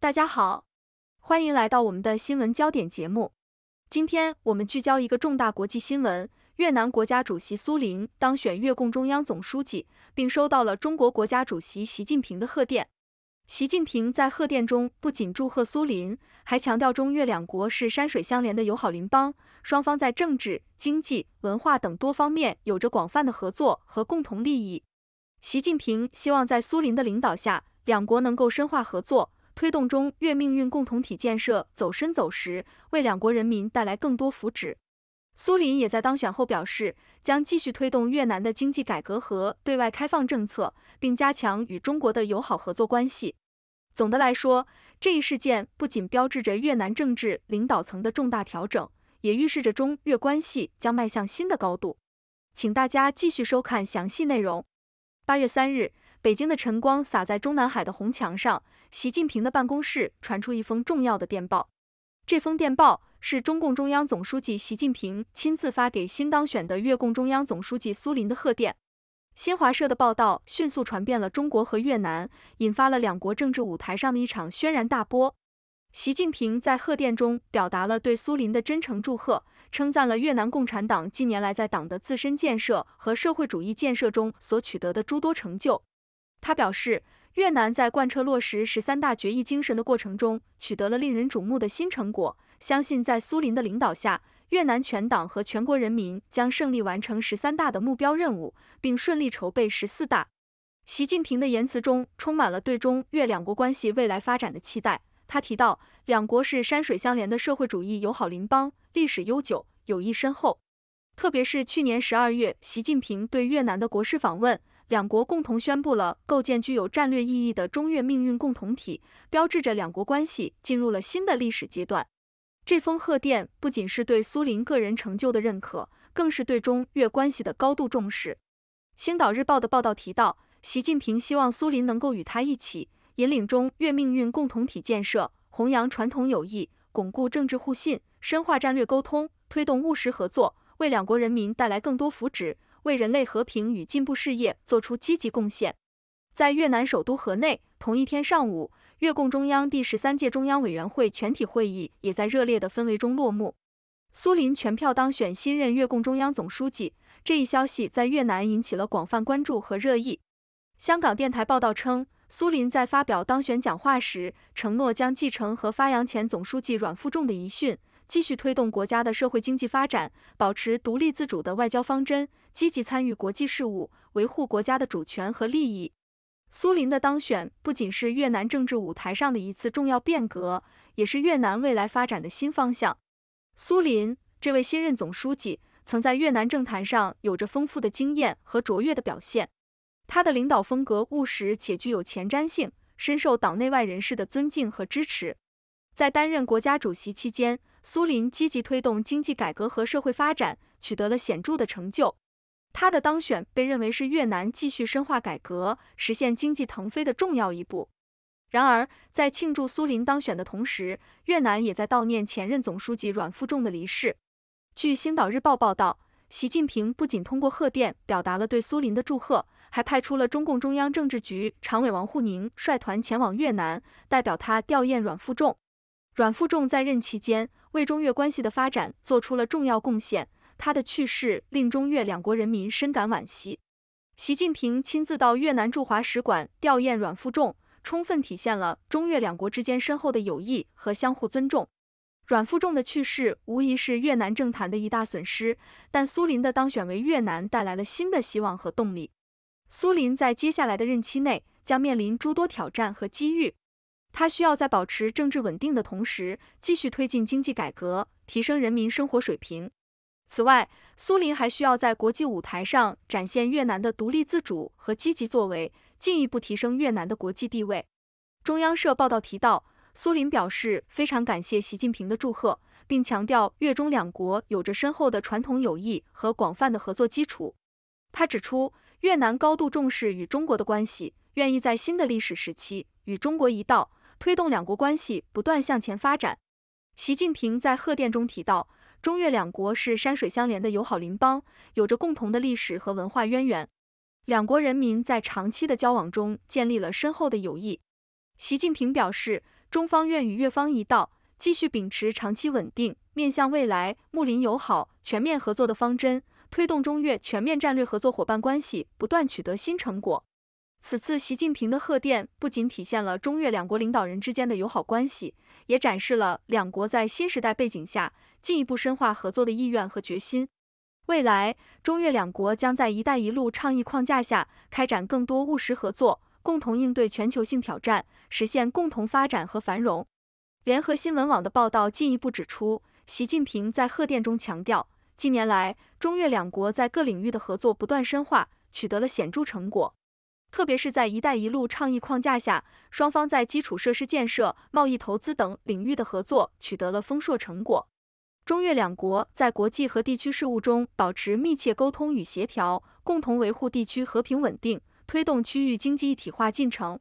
大家好，欢迎来到我们的新闻焦点节目。今天我们聚焦一个重大国际新闻：越南国家主席苏林当选越共中央总书记，并收到了中国国家主席习近平的贺电。习近平在贺电中不仅祝贺苏林，还强调中越两国是山水相连的友好邻邦，双方在政治、经济、文化等多方面有着广泛的合作和共同利益。习近平希望在苏林的领导下，两国能够深化合作。推动中越命运共同体建设走深走实，为两国人民带来更多福祉。苏林也在当选后表示，将继续推动越南的经济改革和对外开放政策，并加强与中国的友好合作关系。总的来说，这一事件不仅标志着越南政治领导层的重大调整，也预示着中越关系将迈向新的高度。请大家继续收看详细内容。八月三日。北京的晨光洒在中南海的红墙上，习近平的办公室传出一封重要的电报。这封电报是中共中央总书记习近平亲自发给新当选的越共中央总书记苏林的贺电。新华社的报道迅速传遍了中国和越南，引发了两国政治舞台上的一场轩然大波。习近平在贺电中表达了对苏林的真诚祝贺，称赞了越南共产党近年来在党的自身建设和社会主义建设中所取得的诸多成就。他表示，越南在贯彻落实十三大决议精神的过程中，取得了令人瞩目的新成果。相信在苏林的领导下，越南全党和全国人民将胜利完成十三大的目标任务，并顺利筹备十四大。习近平的言辞中充满了对中越两国关系未来发展的期待。他提到，两国是山水相连的社会主义友好邻邦，历史悠久，友谊深厚。特别是去年十二月，习近平对越南的国事访问。两国共同宣布了构建具有战略意义的中越命运共同体，标志着两国关系进入了新的历史阶段。这封贺电不仅是对苏林个人成就的认可，更是对中越关系的高度重视。《星岛日报》的报道提到，习近平希望苏林能够与他一起引领中越命运共同体建设，弘扬传统友谊，巩固政治互信，深化战略沟通，推动务实合作，为两国人民带来更多福祉。为人类和平与进步事业做出积极贡献。在越南首都河内，同一天上午，越共中央第十三届中央委员会全体会议也在热烈的氛围中落幕。苏林全票当选新任越共中央总书记，这一消息在越南引起了广泛关注和热议。香港电台报道称，苏林在发表当选讲话时承诺将继承和发扬前总书记阮富仲的遗训。继续推动国家的社会经济发展，保持独立自主的外交方针，积极参与国际事务，维护国家的主权和利益。苏林的当选不仅是越南政治舞台上的一次重要变革，也是越南未来发展的新方向。苏林这位新任总书记，曾在越南政坛上有着丰富的经验和卓越的表现，他的领导风格务实且具有前瞻性，深受党内外人士的尊敬和支持。在担任国家主席期间，苏林积极推动经济改革和社会发展，取得了显著的成就。他的当选被认为是越南继续深化改革、实现经济腾飞的重要一步。然而，在庆祝苏林当选的同时，越南也在悼念前任总书记阮富仲的离世。据《星岛日报》报道，习近平不仅通过贺电表达了对苏林的祝贺，还派出了中共中央政治局常委王沪宁率团前往越南，代表他吊唁阮富仲。阮富仲在任期间，为中越关系的发展做出了重要贡献。他的去世令中越两国人民深感惋惜。习近平亲自到越南驻华使馆吊唁阮富仲，充分体现了中越两国之间深厚的友谊和相互尊重。阮富仲的去世无疑是越南政坛的一大损失，但苏林的当选为越南带来了新的希望和动力。苏林在接下来的任期内将面临诸多挑战和机遇。他需要在保持政治稳定的同时，继续推进经济改革，提升人民生活水平。此外，苏林还需要在国际舞台上展现越南的独立自主和积极作为，进一步提升越南的国际地位。中央社报道提到，苏林表示非常感谢习近平的祝贺，并强调越中两国有着深厚的传统友谊和广泛的合作基础。他指出，越南高度重视与中国的关系，愿意在新的历史时期与中国一道。推动两国关系不断向前发展。习近平在贺电中提到，中越两国是山水相连的友好邻邦，有着共同的历史和文化渊源，两国人民在长期的交往中建立了深厚的友谊。习近平表示，中方愿与越方一道，继续秉持长期稳定、面向未来、睦邻友好、全面合作的方针，推动中越全面战略合作伙伴关系不断取得新成果。此次习近平的贺电不仅体现了中越两国领导人之间的友好关系，也展示了两国在新时代背景下进一步深化合作的意愿和决心。未来，中越两国将在“一带一路”倡议框架下开展更多务实合作，共同应对全球性挑战，实现共同发展和繁荣。联合新闻网的报道进一步指出，习近平在贺电中强调，近年来中越两国在各领域的合作不断深化，取得了显著成果。特别是在“一带一路”倡议框架下，双方在基础设施建设、贸易投资等领域的合作取得了丰硕成果。中越两国在国际和地区事务中保持密切沟通与协调，共同维护地区和平稳定，推动区域经济一体化进程。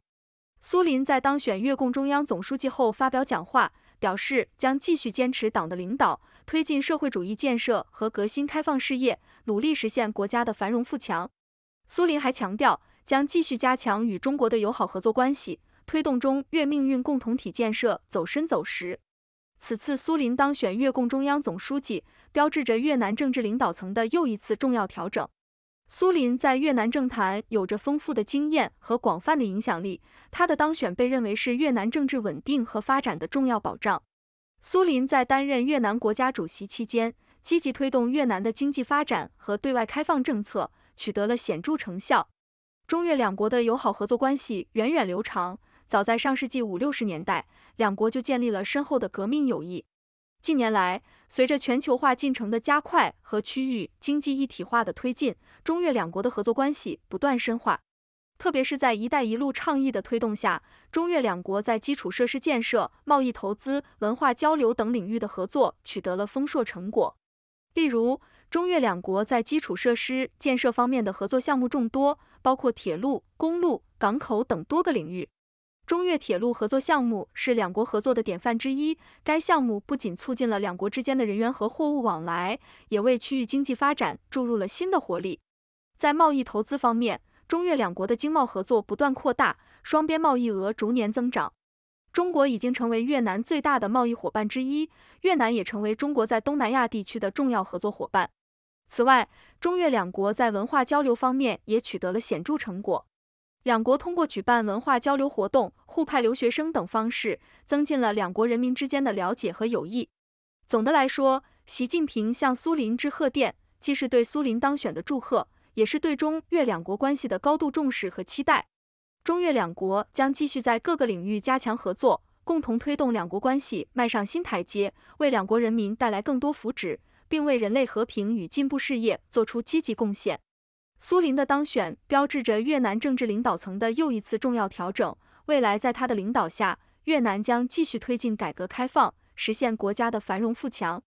苏林在当选越共中央总书记后发表讲话，表示将继续坚持党的领导，推进社会主义建设和革新开放事业，努力实现国家的繁荣富强。苏林还强调。将继续加强与中国的友好合作关系，推动中越命运共同体建设走深走实。此次苏林当选越共中央总书记，标志着越南政治领导层的又一次重要调整。苏林在越南政坛有着丰富的经验和广泛的影响力，他的当选被认为是越南政治稳定和发展的重要保障。苏林在担任越南国家主席期间，积极推动越南的经济发展和对外开放政策，取得了显著成效。中越两国的友好合作关系源远流长，早在上世纪五六十年代，两国就建立了深厚的革命友谊。近年来，随着全球化进程的加快和区域经济一体化的推进，中越两国的合作关系不断深化。特别是在“一带一路”倡议的推动下，中越两国在基础设施建设、贸易投资、文化交流等领域的合作取得了丰硕成果。例如，中越两国在基础设施建设方面的合作项目众多，包括铁路、公路、港口等多个领域。中越铁路合作项目是两国合作的典范之一，该项目不仅促进了两国之间的人员和货物往来，也为区域经济发展注入了新的活力。在贸易投资方面，中越两国的经贸合作不断扩大，双边贸易额逐年增长。中国已经成为越南最大的贸易伙伴之一，越南也成为中国在东南亚地区的重要合作伙伴。此外，中越两国在文化交流方面也取得了显著成果。两国通过举办文化交流活动、互派留学生等方式，增进了两国人民之间的了解和友谊。总的来说，习近平向苏林致贺电，既是对苏林当选的祝贺，也是对中越两国关系的高度重视和期待。中越两国将继续在各个领域加强合作，共同推动两国关系迈上新台阶，为两国人民带来更多福祉。并为人类和平与进步事业做出积极贡献。苏林的当选标志着越南政治领导层的又一次重要调整。未来在他的领导下，越南将继续推进改革开放，实现国家的繁荣富强。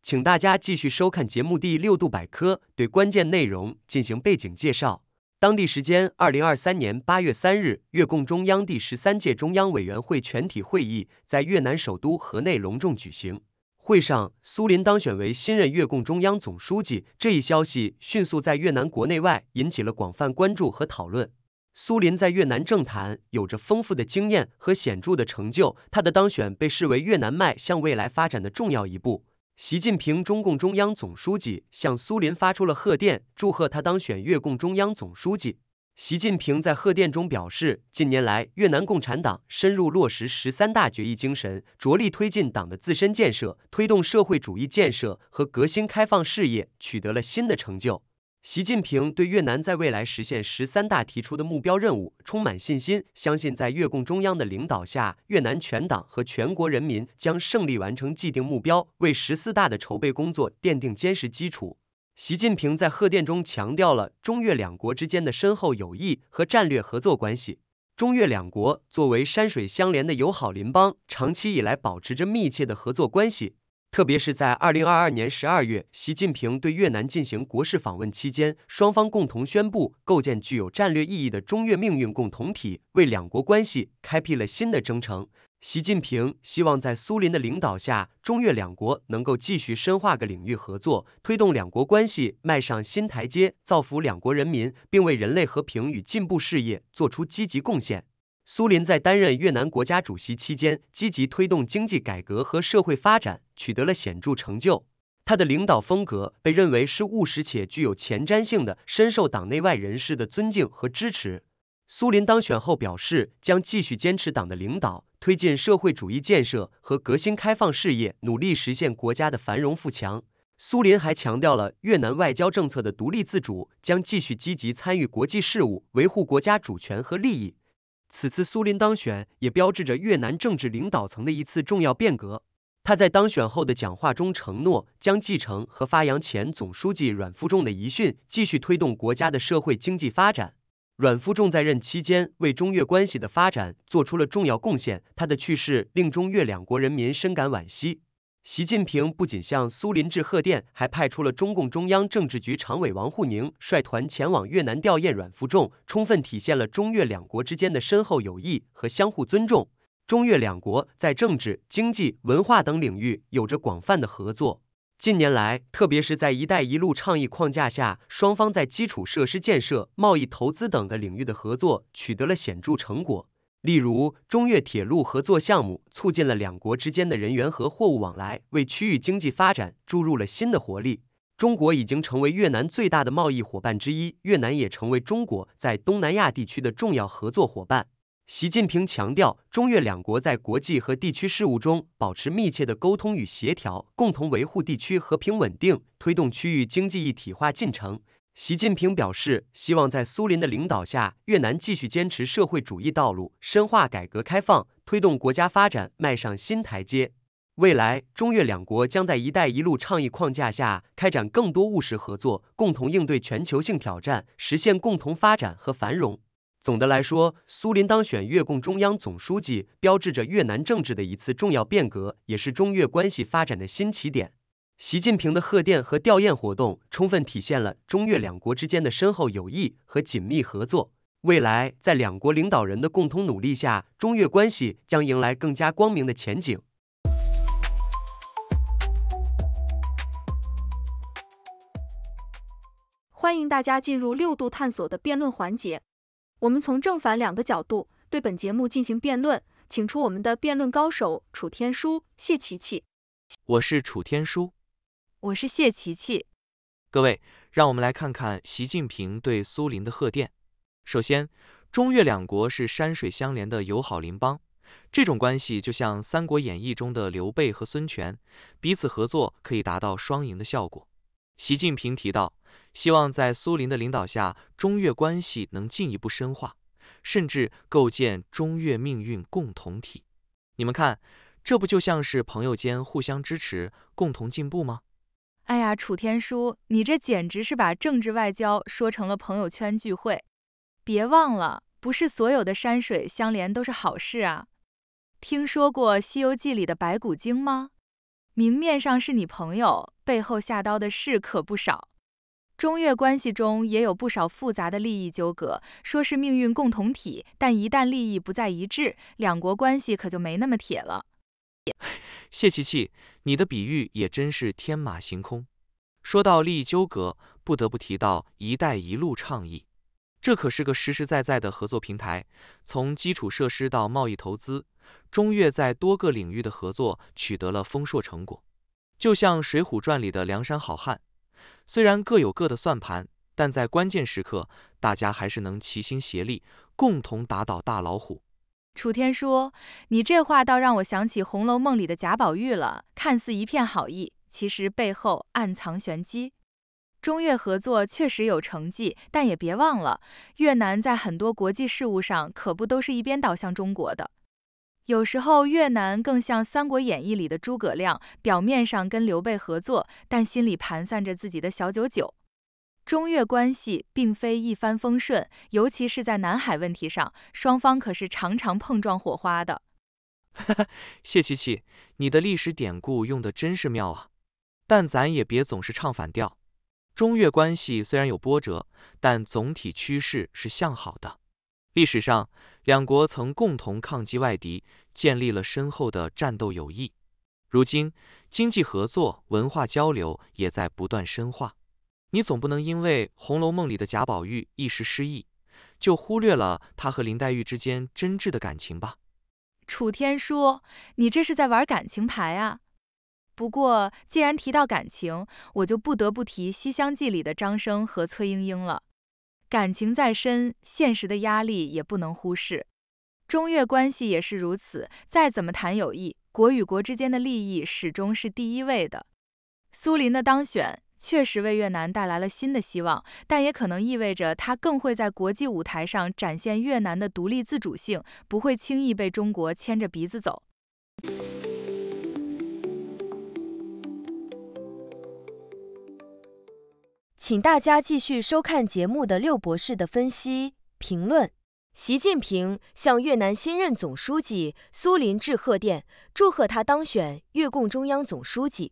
请大家继续收看节目第六度百科，对关键内容进行背景介绍。当地时间，二零二三年八月三日，越共中央第十三届中央委员会全体会议在越南首都河内隆重举行。会上，苏林当选为新任越共中央总书记，这一消息迅速在越南国内外引起了广泛关注和讨论。苏林在越南政坛有着丰富的经验和显著的成就，他的当选被视为越南迈向未来发展的重要一步。习近平，中共中央总书记，向苏林发出了贺电，祝贺他当选越共中央总书记。习近平在贺电中表示，近年来，越南共产党深入落实十三大决议精神，着力推进党的自身建设，推动社会主义建设和革新开放事业，取得了新的成就。习近平对越南在未来实现十三大提出的目标任务充满信心，相信在越共中央的领导下，越南全党和全国人民将胜利完成既定目标，为十四大的筹备工作奠定坚实基础。习近平在贺电中强调了中越两国之间的深厚友谊和战略合作关系。中越两国作为山水相连的友好邻邦，长期以来保持着密切的合作关系。特别是在2022年12月，习近平对越南进行国事访问期间，双方共同宣布构建具有战略意义的中越命运共同体，为两国关系开辟了新的征程。习近平希望在苏林的领导下，中越两国能够继续深化各领域合作，推动两国关系迈上新台阶，造福两国人民，并为人类和平与进步事业做出积极贡献。苏林在担任越南国家主席期间，积极推动经济改革和社会发展，取得了显著成就。他的领导风格被认为是务实且具有前瞻性的，深受党内外人士的尊敬和支持。苏林当选后表示，将继续坚持党的领导，推进社会主义建设和革新开放事业，努力实现国家的繁荣富强。苏林还强调了越南外交政策的独立自主，将继续积极参与国际事务，维护国家主权和利益。此次苏林当选也标志着越南政治领导层的一次重要变革。他在当选后的讲话中承诺，将继承和发扬前总书记阮富仲的遗训，继续推动国家的社会经济发展。阮富仲在任期间为中越关系的发展做出了重要贡献，他的去世令中越两国人民深感惋惜。习近平不仅向苏林致贺电，还派出了中共中央政治局常委王沪宁率团前往越南吊唁阮富仲，充分体现了中越两国之间的深厚友谊和相互尊重。中越两国在政治、经济、文化等领域有着广泛的合作。近年来，特别是在“一带一路”倡议框架下，双方在基础设施建设、贸易投资等的领域的合作取得了显著成果。例如，中越铁路合作项目促进了两国之间的人员和货物往来，为区域经济发展注入了新的活力。中国已经成为越南最大的贸易伙伴之一，越南也成为中国在东南亚地区的重要合作伙伴。习近平强调，中越两国在国际和地区事务中保持密切的沟通与协调，共同维护地区和平稳定，推动区域经济一体化进程。习近平表示，希望在苏联的领导下，越南继续坚持社会主义道路，深化改革开放，推动国家发展迈上新台阶。未来，中越两国将在“一带一路”倡议框架下开展更多务实合作，共同应对全球性挑战，实现共同发展和繁荣。总的来说，苏林当选越共中央总书记，标志着越南政治的一次重要变革，也是中越关系发展的新起点。习近平的贺电和吊唁活动，充分体现了中越两国之间的深厚友谊和紧密合作。未来，在两国领导人的共同努力下，中越关系将迎来更加光明的前景。欢迎大家进入六度探索的辩论环节，我们从正反两个角度对本节目进行辩论，请出我们的辩论高手楚天舒、谢琪琪。我是楚天舒。我是谢琪琪，各位，让我们来看看习近平对苏林的贺电。首先，中越两国是山水相连的友好邻邦，这种关系就像《三国演义》中的刘备和孙权，彼此合作可以达到双赢的效果。习近平提到，希望在苏林的领导下，中越关系能进一步深化，甚至构建中越命运共同体。你们看，这不就像是朋友间互相支持、共同进步吗？哎呀，楚天舒，你这简直是把政治外交说成了朋友圈聚会。别忘了，不是所有的山水相连都是好事啊。听说过《西游记》里的白骨精吗？明面上是你朋友，背后下刀的事可不少。中越关系中也有不少复杂的利益纠葛，说是命运共同体，但一旦利益不再一致，两国关系可就没那么铁了。谢琪琪。你的比喻也真是天马行空。说到利益纠葛，不得不提到“一带一路”倡议，这可是个实实在在的合作平台。从基础设施到贸易投资，中越在多个领域的合作取得了丰硕成果。就像《水浒传》里的梁山好汉，虽然各有各的算盘，但在关键时刻，大家还是能齐心协力，共同打倒大老虎。楚天说：“你这话倒让我想起《红楼梦》里的贾宝玉了，看似一片好意，其实背后暗藏玄机。中越合作确实有成绩，但也别忘了，越南在很多国际事务上可不都是一边倒向中国的。有时候越南更像《三国演义》里的诸葛亮，表面上跟刘备合作，但心里盘算着自己的小九九。”中越关系并非一帆风顺，尤其是在南海问题上，双方可是常常碰撞火花的。谢琪琪，你的历史典故用的真是妙啊！但咱也别总是唱反调。中越关系虽然有波折，但总体趋势是向好的。历史上，两国曾共同抗击外敌，建立了深厚的战斗友谊。如今，经济合作、文化交流也在不断深化。你总不能因为《红楼梦》里的贾宝玉一时失意，就忽略了他和林黛玉之间真挚的感情吧？楚天舒，你这是在玩感情牌啊！不过既然提到感情，我就不得不提《西厢记》里的张生和崔莺莺了。感情再深，现实的压力也不能忽视。中越关系也是如此，再怎么谈友谊，国与国之间的利益始终是第一位的。苏林的当选。确实为越南带来了新的希望，但也可能意味着它更会在国际舞台上展现越南的独立自主性，不会轻易被中国牵着鼻子走。请大家继续收看节目的六博士的分析评论。习近平向越南新任总书记苏林致贺电，祝贺他当选越共中央总书记。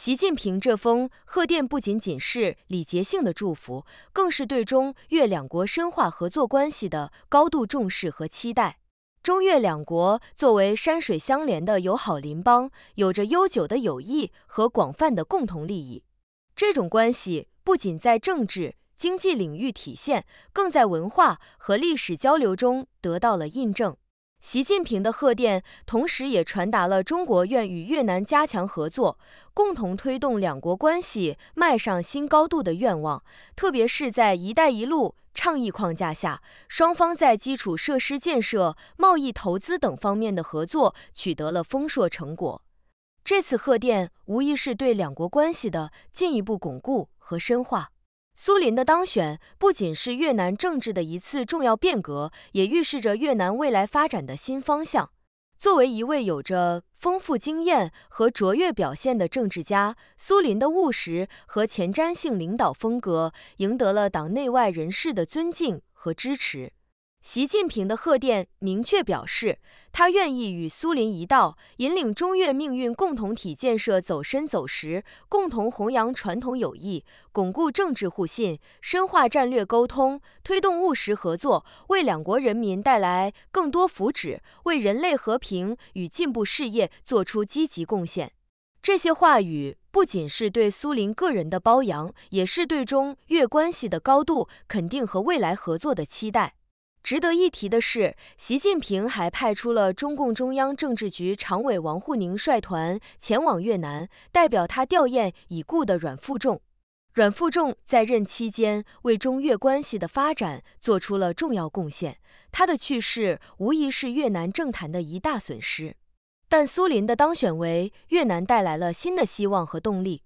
习近平这封贺电不仅仅是礼节性的祝福，更是对中越两国深化合作关系的高度重视和期待。中越两国作为山水相连的友好邻邦，有着悠久的友谊和广泛的共同利益。这种关系不仅在政治、经济领域体现，更在文化和历史交流中得到了印证。习近平的贺电，同时也传达了中国愿与越南加强合作，共同推动两国关系迈上新高度的愿望。特别是在“一带一路”倡议框架下，双方在基础设施建设、贸易投资等方面的合作取得了丰硕成果。这次贺电无疑是对两国关系的进一步巩固和深化。苏林的当选不仅是越南政治的一次重要变革，也预示着越南未来发展的新方向。作为一位有着丰富经验和卓越表现的政治家，苏林的务实和前瞻性领导风格赢得了党内外人士的尊敬和支持。习近平的贺电明确表示，他愿意与苏林一道，引领中越命运共同体建设走深走实，共同弘扬传统友谊，巩固政治互信，深化战略沟通，推动务实合作，为两国人民带来更多福祉，为人类和平与进步事业做出积极贡献。这些话语不仅是对苏林个人的褒扬，也是对中越关系的高度肯定和未来合作的期待。值得一提的是，习近平还派出了中共中央政治局常委王沪宁率团前往越南，代表他吊唁已故的阮富仲。阮富仲在任期间为中越关系的发展做出了重要贡献，他的去世无疑是越南政坛的一大损失。但苏林的当选为越南带来了新的希望和动力。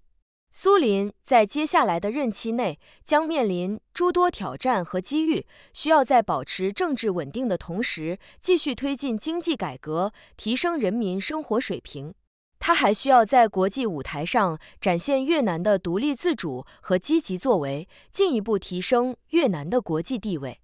苏林在接下来的任期内将面临诸多挑战和机遇，需要在保持政治稳定的同时，继续推进经济改革，提升人民生活水平。他还需要在国际舞台上展现越南的独立自主和积极作为，进一步提升越南的国际地位。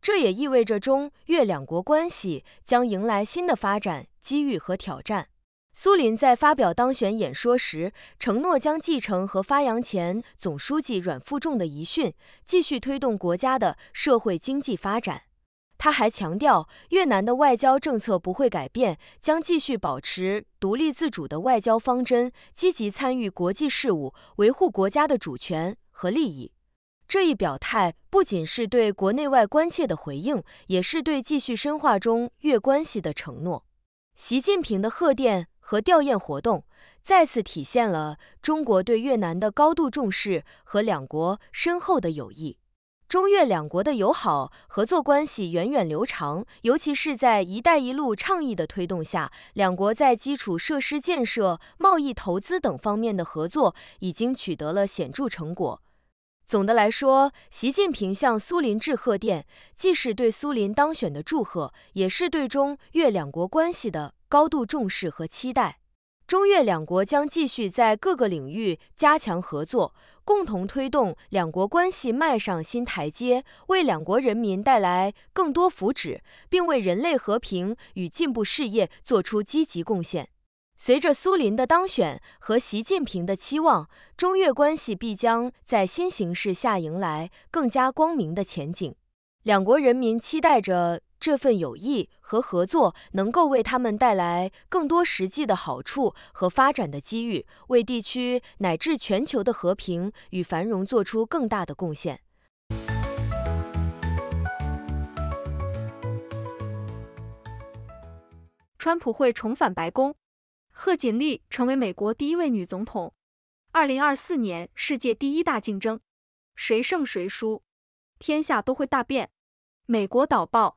这也意味着中越两国关系将迎来新的发展机遇和挑战。苏林在发表当选演说时，承诺将继承和发扬前总书记阮富仲的遗训，继续推动国家的社会经济发展。他还强调，越南的外交政策不会改变，将继续保持独立自主的外交方针，积极参与国际事务，维护国家的主权和利益。这一表态不仅是对国内外关切的回应，也是对继续深化中越关系的承诺。习近平的贺电。和吊唁活动，再次体现了中国对越南的高度重视和两国深厚的友谊。中越两国的友好合作关系源远流长，尤其是在“一带一路”倡议的推动下，两国在基础设施建设、贸易投资等方面的合作已经取得了显著成果。总的来说，习近平向苏林致贺电，既是对苏林当选的祝贺，也是对中越两国关系的。高度重视和期待，中越两国将继续在各个领域加强合作，共同推动两国关系迈上新台阶，为两国人民带来更多福祉，并为人类和平与进步事业做出积极贡献。随着苏林的当选和习近平的期望，中越关系必将在新形势下迎来更加光明的前景。两国人民期待着。这份友谊和合作能够为他们带来更多实际的好处和发展的机遇，为地区乃至全球的和平与繁荣做出更大的贡献。川普会重返白宫，贺锦丽成为美国第一位女总统。二零二四年世界第一大竞争，谁胜谁输，天下都会大变。美国导报。